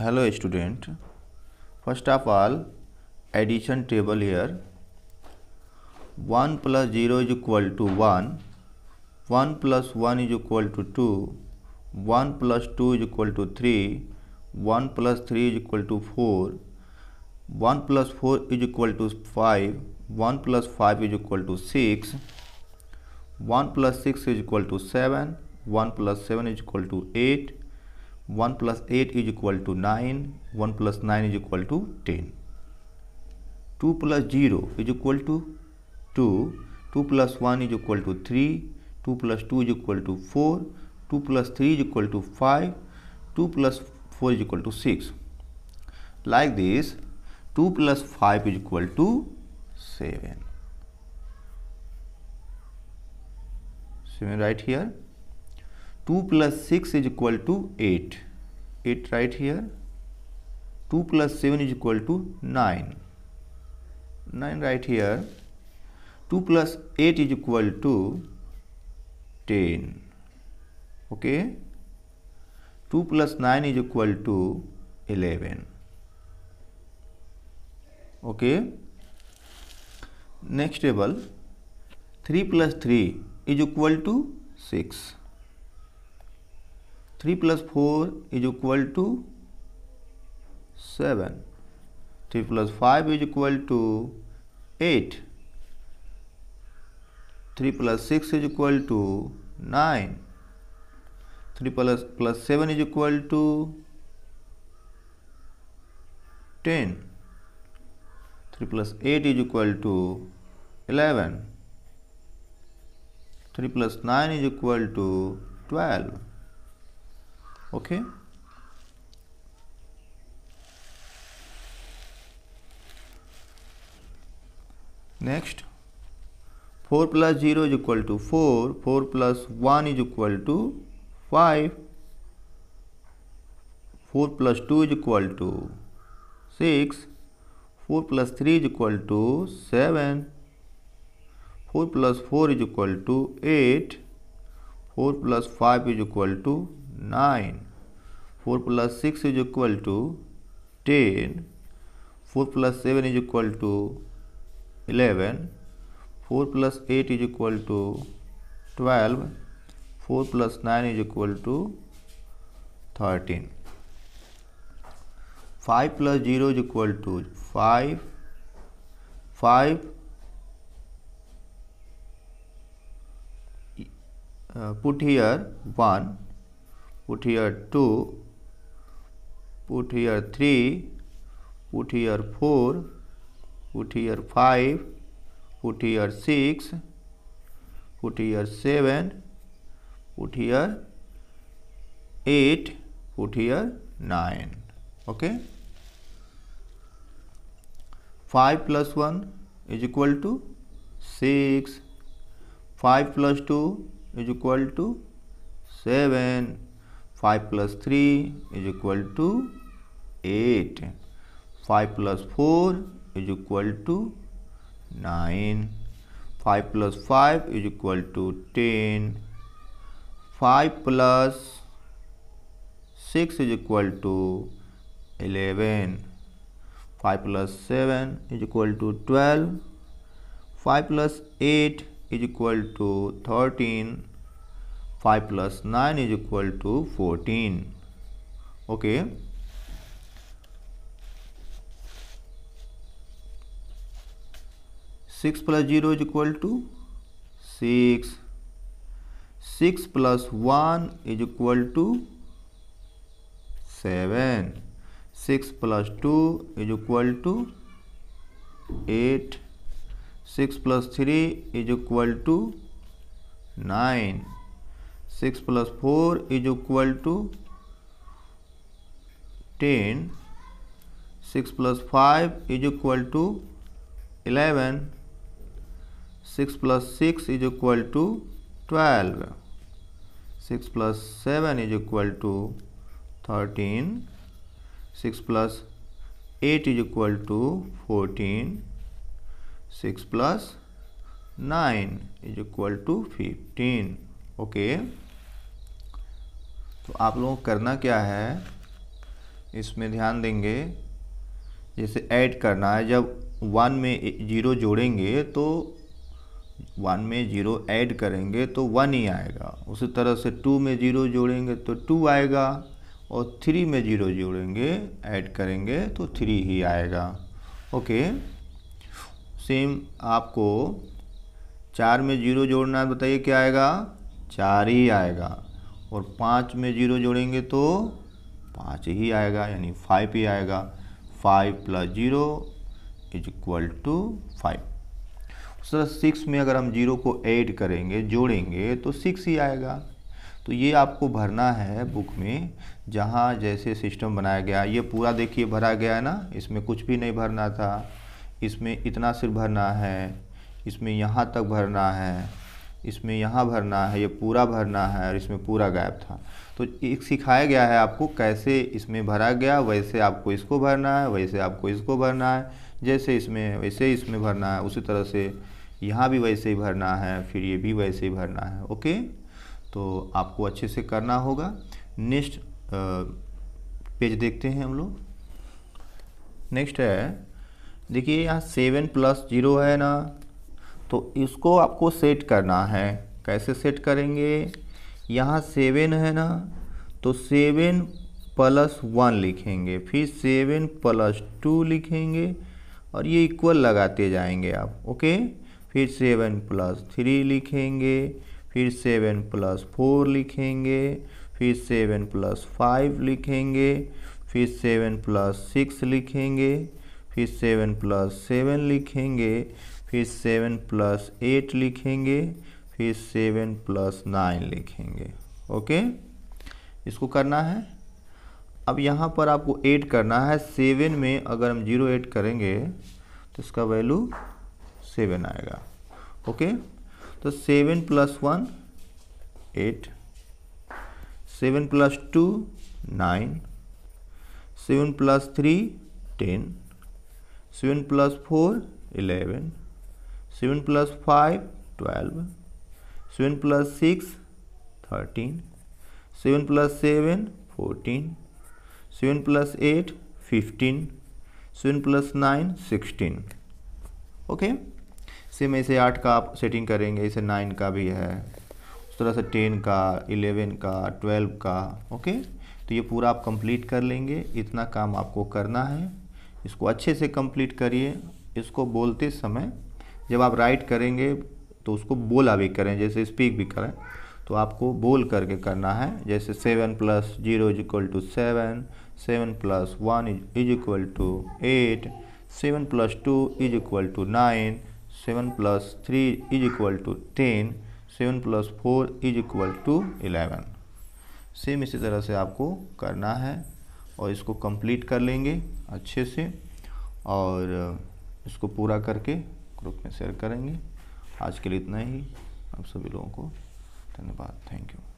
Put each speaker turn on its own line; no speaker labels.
Hello student first of all addition table here one plus zero is equal to one one plus one is equal to two one plus two is equal to three one plus three is equal to four one plus four is equal to five one plus five is equal to six one plus six is equal to seven one plus seven is equal to eight 1 plus 8 is equal to 9, 1 plus 9 is equal to 10. 2 plus 0 is equal to 2, 2 plus 1 is equal to 3, 2 plus 2 is equal to 4, 2 plus 3 is equal to 5, 2 plus 4 is equal to 6. Like this, 2 plus 5 is equal to 7. 7 right here. 2 plus 6 is equal to 8. it right here 2 plus 7 is equal to 9 9 right here 2 plus 8 is equal to 10 okay 2 plus 9 is equal to 11 okay next table 3 plus 3 is equal to 6 3 plus 4 is equal to 7 3 plus 5 is equal to 8 3 plus 6 is equal to 9 3 plus, plus 7 is equal to 10 3 plus 8 is equal to 11 3 plus 9 is equal to 12 okay next 4 plus 0 is equal to 4 4 plus 1 is equal to 5 4 plus 2 is equal to 6 4 plus 3 is equal to 7 4 plus 4 is equal to 8 4 plus 5 is equal to nine four plus six is equal to ten four plus seven is equal to eleven four plus eight is equal to twelve four plus nine is equal to thirteen five plus zero is equal to five five put here one put here 2 put here 3 put here 4 put here 5 put here 6 put here 7 put here 8 put here 9 okay 5 plus 1 is equal to 6 5 plus 2 is equal to 7 5 plus 3 is equal to 8. 5 plus 4 is equal to 9. 5 plus 5 is equal to 10. 5 plus 6 is equal to 11. 5 plus 7 is equal to 12. 5 plus 8 is equal to 13. 5 plus 9 is equal to 14 okay Six plus zero is equal to six. Six plus one is equal to seven. Six plus two is equal to eight. Six plus three is equal to nine. Six plus four is equal to ten six plus five is equal to eleven six plus six is equal to twelve six plus seven is equal to thirteen six plus eight is equal to fourteen six plus nine is equal to fifteen okay तो आप लोगों को करना क्या है इसमें ध्यान देंगे जैसे ऐड करना है जब वन में ज़ीरो जोड़ेंगे तो वन में ज़ीरो ऐड करेंगे तो वन ही आएगा उसी तरह से टू में ज़ीरो जोड़ेंगे तो टू आएगा और थ्री में ज़ीरो जोड़ेंगे ऐड करेंगे तो थ्री ही आएगा ओके सेम आपको चार में ज़ीरो जोड़ना है बताइए क्या आएगा चार ही आएगा और पाँच में जीरो जोड़ेंगे तो पाँच ही आएगा यानी फाइव ही आएगा five plus zero is equal to five उस तरह सिक्स में अगर हम जीरो को ऐड करेंगे जोड़ेंगे तो सिक्स ही आएगा तो ये आपको भरना है बुक में जहाँ जैसे सिस्टम बनाया गया ये पूरा देखिए भरा गया है ना इसमें कुछ भी नहीं भरना था इसमें इतना सिर्फ भरना है इसमें यहाँ तक भरना है इसमें यहाँ भरना है ये पूरा भरना है और इसमें पूरा गायब था तो एक सिखाया गया है आपको कैसे इसमें भरा गया वैसे आपको इसको भरना है वैसे आपको इसको भरना है जैसे इसमें वैसे इसमें भरना है उसी तरह से यहाँ भी वैसे ही भरना है फिर ये भी वैसे ही भरना है ओके तो आपको अच्छे से करना होगा नेक्स्ट पेज देखते हैं हम लोग नेक्स्ट है देखिए यहाँ सेवन प्लस जीरो है ना तो इसको आपको सेट करना है कैसे सेट करेंगे यहाँ सेवन है ना तो सेवन प्लस वन लिखेंगे फिर सेवन प्लस टू लिखेंगे और ये इक्वल लगाते जाएंगे आप ओके फिर सेवन प्लस थ्री लिखेंगे फिर सेवन प्लस फोर लिखेंगे फिर सेवन प्लस फाइव लिखेंगे फिर सेवन प्लस सिक्स लिखेंगे फिर सेवन प्लस सेवन लिखेंगे फिर सेवन प्लस एट लिखेंगे फिर सेवन प्लस नाइन लिखेंगे ओके इसको करना है अब यहाँ पर आपको एड करना है सेवन में अगर हम जीरो एड करेंगे तो इसका वैल्यू सेवन आएगा ओके तो seven plus one eight seven plus two nine seven plus three ten seven plus four eleven seven plus five twelve seven plus six thirteen seven plus seven fourteen seven plus eight fifteen seven plus nine sixteen okay same ऐसे आठ का आप setting करेंगे ऐसे nine का भी है उस तरह से टेन का इलेवन का ट्वेल्व का ओके तो ये पूरा आप कंप्लीट कर लेंगे इतना काम आपको करना है इसको अच्छे से कंप्लीट करिए इसको बोलते समय जब आप राइट करेंगे तो उसको बोला भी करें जैसे स्पीक भी करें तो आपको बोल करके करना है जैसे seven plus zero is equal to seven seven plus one is equal to eight seven plus two is equal to nine seven plus three is equal to ten seven plus four is equal to eleven same इसी तरह से आपको करना है और इसको complete कर लेंगे अच्छे से और इसको पूरा करके ग्रुप में शेयर करेंगे आज के लिए इतना ही आप सभी लोगों को धन्यवाद थैंक यू